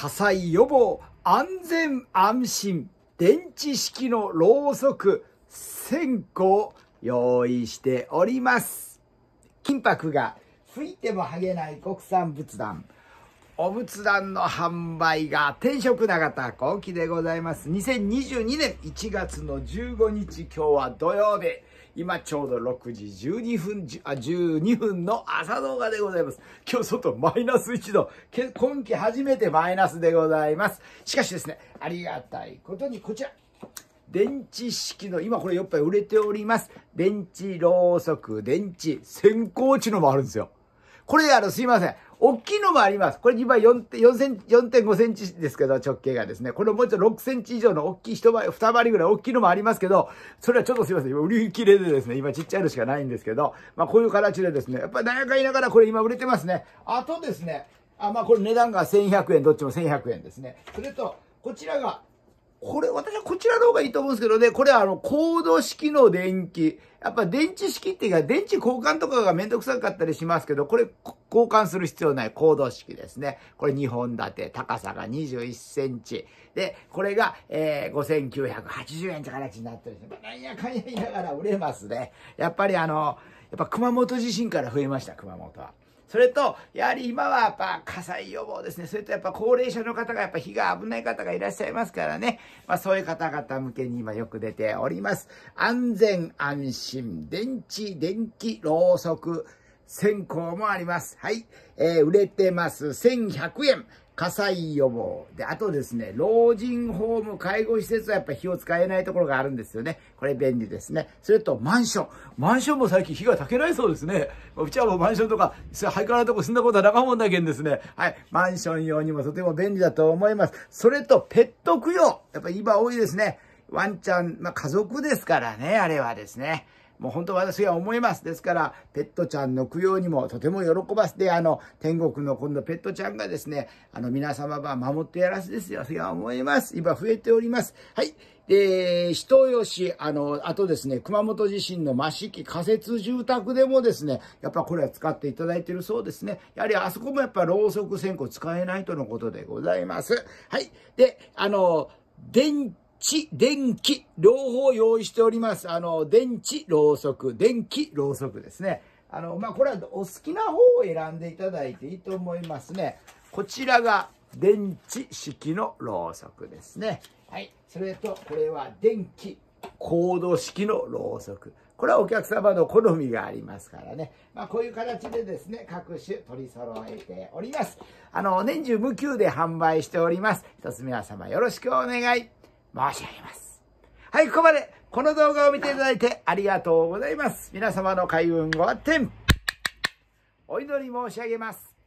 火災予防、安全安心、電池式のろうそく線香用意しております。金箔が吹いても剥げない国産仏壇。お仏壇の販売が転職永田後期でございます。2022年1月の15日、今日は土曜日。今ちょうど6時12分、あ、12分の朝動画でございます。今日外マイナス1度。今季初めてマイナスでございます。しかしですね、ありがたいことにこちら。電池式の、今これやっぱり売れております。電池ろうそく、電池、先行値のもあるんですよ。これ、あの、すいません。大きいのもあります。これ今倍4センチ、4.5センチですけど、直径がですね。これもうちょっと6センチ以上の大きい一倍、二倍ぐらい大きいのもありますけど、それはちょっとすいません。今売り切れでですね、今ちっちゃいのしかないんですけど、まあこういう形でですね、やっぱり大学いながらこれ今売れてますね。あとですね、あ、まあこれ値段が1100円、どっちも1100円ですね。それと、こちらが、これ、私はこちらの方がいいと思うんですけどね、これはあの、コード式の電気。やっぱ電池式っていうか、電池交換とかがめんどくさかったりしますけど、これ交換する必要ないコード式ですね。これ2本立て、高さが21センチ。で、これが、えー、5980円って形になってるんなんやかんや言いながら売れますね。やっぱりあの、やっぱ熊本地震から増えました、熊本は。それと、やはり今はやっぱ火災予防ですね。それとやっぱ高齢者の方がやっぱ火が危ない方がいらっしゃいますからね。まあそういう方々向けに今よく出ております。安全安心、電池、電気、ろうそく、線香もあります。はい。えー、売れてます。1100円。火災予防。で、あとですね、老人ホーム、介護施設はやっぱ火を使えないところがあるんですよね。これ便利ですね。それと、マンション。マンションも最近火が焚けないそうですね。うちはもうマンションとか、ハイカラとこ住んだことはなかもんだけんですね。はい。マンション用にもとても便利だと思います。それと、ペット供養。やっぱ今多いですね。ワンちゃん、まあ、家族ですからね、あれはですね。もう本当私は思います。ですから、ペットちゃんの供養にもとても喜ばせて、あの、天国の今度ペットちゃんがですね、あの、皆様は守ってやらせですよ。それは思います。今増えております。はい。で、人吉、あの、あとですね、熊本地震の益城仮設住宅でもですね、やっぱこれは使っていただいているそうですね。やはりあそこもやっぱろうそく線香使えないとのことでございます。はい。で、あの、電地、電気、両方用意しております。あの、電池、ろうそく、電気、ろうそくですね。あの、まあ、これはお好きな方を選んでいただいていいと思いますね。こちらが電池式のろうそくですね。はい。それと、これは電気、コード式のろうそく。これはお客様の好みがありますからね。まあ、こういう形でですね、各種取り揃えております。あの、年中無休で販売しております。一つ皆様よろしくお願い。申し上げます。はい、ここまで、この動画を見ていただいてありがとうございます。皆様の開運ご発展、お祈り申し上げます。